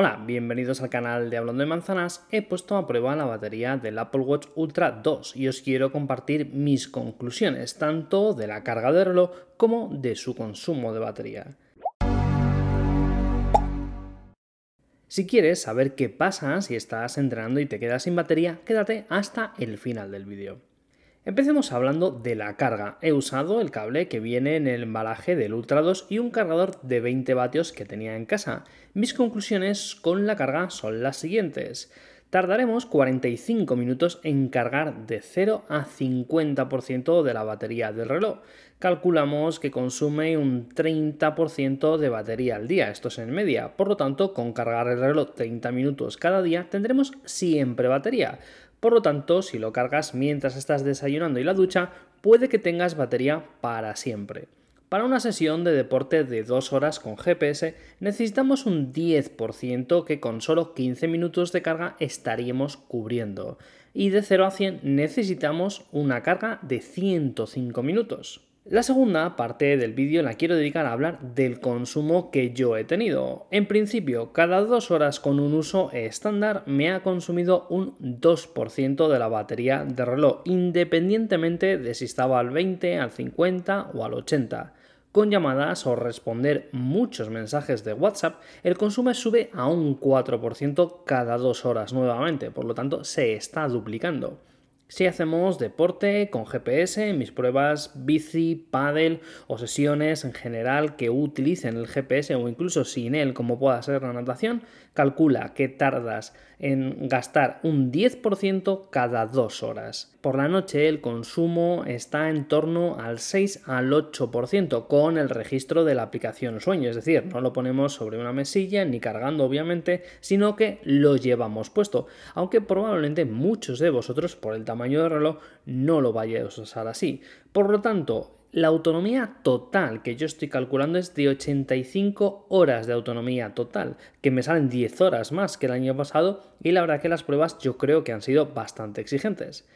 Hola, bienvenidos al canal de Hablando de Manzanas. He puesto a prueba la batería del Apple Watch Ultra 2 y os quiero compartir mis conclusiones, tanto de la carga de reloj como de su consumo de batería. Si quieres saber qué pasa si estás entrenando y te quedas sin batería, quédate hasta el final del vídeo. Empecemos hablando de la carga. He usado el cable que viene en el embalaje del Ultra 2 y un cargador de 20 vatios que tenía en casa. Mis conclusiones con la carga son las siguientes. Tardaremos 45 minutos en cargar de 0 a 50% de la batería del reloj. Calculamos que consume un 30% de batería al día, esto es en media. Por lo tanto, con cargar el reloj 30 minutos cada día tendremos siempre batería. Por lo tanto, si lo cargas mientras estás desayunando y la ducha, puede que tengas batería para siempre. Para una sesión de deporte de 2 horas con GPS necesitamos un 10% que con solo 15 minutos de carga estaríamos cubriendo. Y de 0 a 100 necesitamos una carga de 105 minutos. La segunda parte del vídeo la quiero dedicar a hablar del consumo que yo he tenido. En principio, cada dos horas con un uso estándar me ha consumido un 2% de la batería de reloj, independientemente de si estaba al 20, al 50 o al 80. Con llamadas o responder muchos mensajes de WhatsApp, el consumo sube a un 4% cada dos horas nuevamente, por lo tanto se está duplicando. Si hacemos deporte con GPS, mis pruebas bici, paddle o sesiones en general que utilicen el GPS o incluso sin él, como pueda ser la natación, calcula que tardas en gastar un 10% cada dos horas. Por la noche el consumo está en torno al 6 al 8% con el registro de la aplicación sueño, es decir, no lo ponemos sobre una mesilla ni cargando obviamente, sino que lo llevamos puesto, aunque probablemente muchos de vosotros por el tamaño tamaño reloj, no lo vayáis a usar así. Por lo tanto, la autonomía total que yo estoy calculando es de 85 horas de autonomía total, que me salen 10 horas más que el año pasado y la verdad que las pruebas yo creo que han sido bastante exigentes.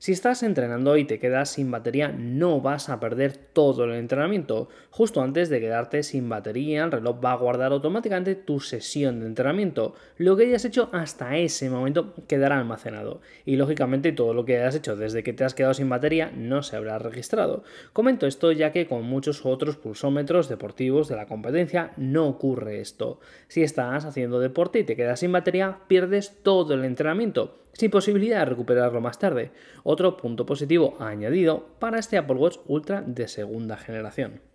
Si estás entrenando y te quedas sin batería, no vas a perder todo el entrenamiento. Justo antes de quedarte sin batería, el reloj va a guardar automáticamente tu sesión de entrenamiento. Lo que hayas hecho hasta ese momento quedará almacenado. Y lógicamente todo lo que hayas hecho desde que te has quedado sin batería no se habrá registrado. Comento esto ya que con muchos otros pulsómetros deportivos de la competencia no ocurre esto. Si estás haciendo deporte y te quedas sin batería, pierdes todo el entrenamiento sin posibilidad de recuperarlo más tarde, otro punto positivo añadido para este Apple Watch Ultra de segunda generación.